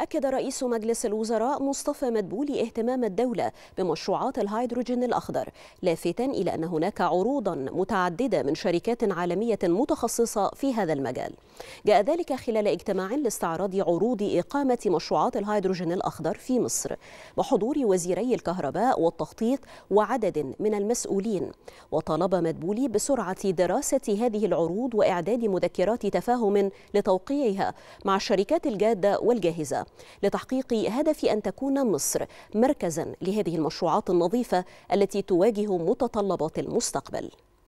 أكد رئيس مجلس الوزراء مصطفى مدبولي اهتمام الدولة بمشروعات الهيدروجين الأخضر لافتا إلى أن هناك عروضا متعددة من شركات عالمية متخصصة في هذا المجال جاء ذلك خلال اجتماع لاستعراض عروض إقامة مشروعات الهيدروجين الأخضر في مصر بحضور وزيري الكهرباء والتخطيط وعدد من المسؤولين وطلب مدبولي بسرعة دراسة هذه العروض وإعداد مذكرات تفاهم لتوقيعها مع الشركات الجادة والجاهزة لتحقيق هدف أن تكون مصر مركزا لهذه المشروعات النظيفة التي تواجه متطلبات المستقبل